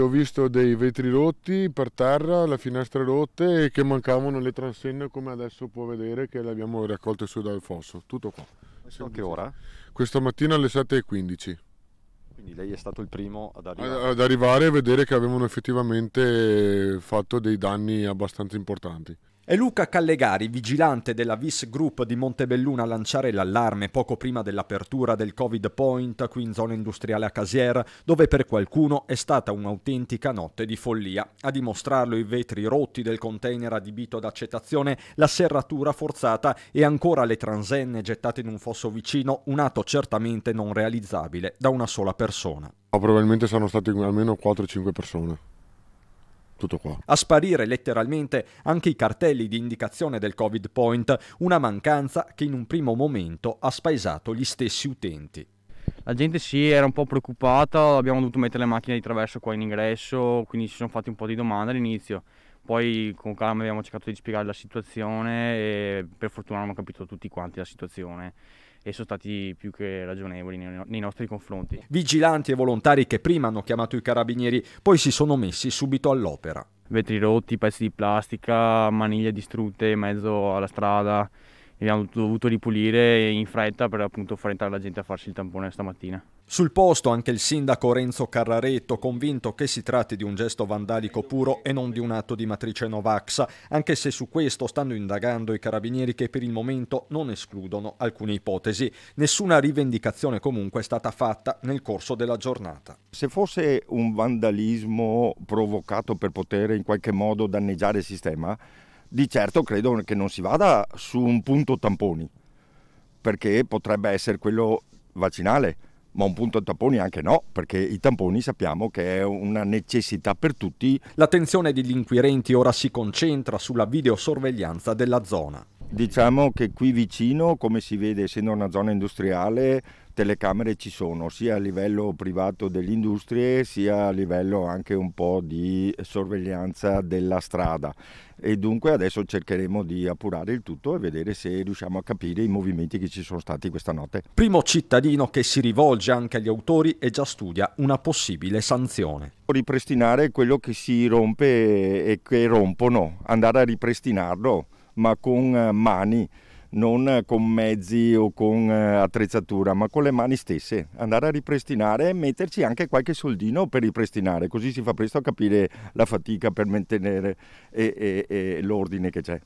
Ho visto dei vetri rotti per terra, le finestre rotte e che mancavano le transenne come adesso può vedere che le abbiamo raccolte su dal fosso, tutto qua. Questo a che ora? Questa mattina alle 7.15. Quindi lei è stato il primo ad arrivare? Ad arrivare e vedere che avevano effettivamente fatto dei danni abbastanza importanti. È Luca Callegari, vigilante della VIS Group di Montebelluna, a lanciare l'allarme poco prima dell'apertura del Covid Point qui in zona industriale a Casier, dove per qualcuno è stata un'autentica notte di follia. A dimostrarlo i vetri rotti del container adibito ad accettazione, la serratura forzata e ancora le transenne gettate in un fosso vicino, un atto certamente non realizzabile da una sola persona. No, ah, probabilmente sono stati almeno 4-5 persone. Tutto qua. A sparire letteralmente anche i cartelli di indicazione del Covid Point, una mancanza che in un primo momento ha spaesato gli stessi utenti. La gente sì, era un po' preoccupata, abbiamo dovuto mettere le macchine di traverso qua in ingresso, quindi ci sono fatti un po' di domande all'inizio. Poi con calma abbiamo cercato di spiegare la situazione e per fortuna hanno capito tutti quanti la situazione e sono stati più che ragionevoli nei, nei nostri confronti. Vigilanti e volontari che prima hanno chiamato i carabinieri, poi si sono messi subito all'opera. Vetri rotti, pezzi di plastica, maniglie distrutte in mezzo alla strada abbiamo dovuto ripulire in fretta per appunto far entrare la gente a farsi il tampone stamattina. Sul posto anche il sindaco Renzo Carraretto, convinto che si tratti di un gesto vandalico puro e non di un atto di matrice Novax, anche se su questo stanno indagando i carabinieri che per il momento non escludono alcune ipotesi. Nessuna rivendicazione comunque è stata fatta nel corso della giornata. Se fosse un vandalismo provocato per poter in qualche modo danneggiare il sistema, di certo credo che non si vada su un punto tamponi, perché potrebbe essere quello vaccinale, ma un punto tamponi anche no, perché i tamponi sappiamo che è una necessità per tutti. L'attenzione degli inquirenti ora si concentra sulla videosorveglianza della zona. Diciamo che qui vicino, come si vede, essendo una zona industriale, telecamere ci sono, sia a livello privato delle industrie, sia a livello anche un po' di sorveglianza della strada. E dunque adesso cercheremo di appurare il tutto e vedere se riusciamo a capire i movimenti che ci sono stati questa notte. Primo cittadino che si rivolge anche agli autori e già studia una possibile sanzione. Ripristinare quello che si rompe e che rompono, andare a ripristinarlo ma con eh, mani, non eh, con mezzi o con eh, attrezzatura, ma con le mani stesse, andare a ripristinare e metterci anche qualche soldino per ripristinare, così si fa presto a capire la fatica per mantenere e, e, e l'ordine che c'è.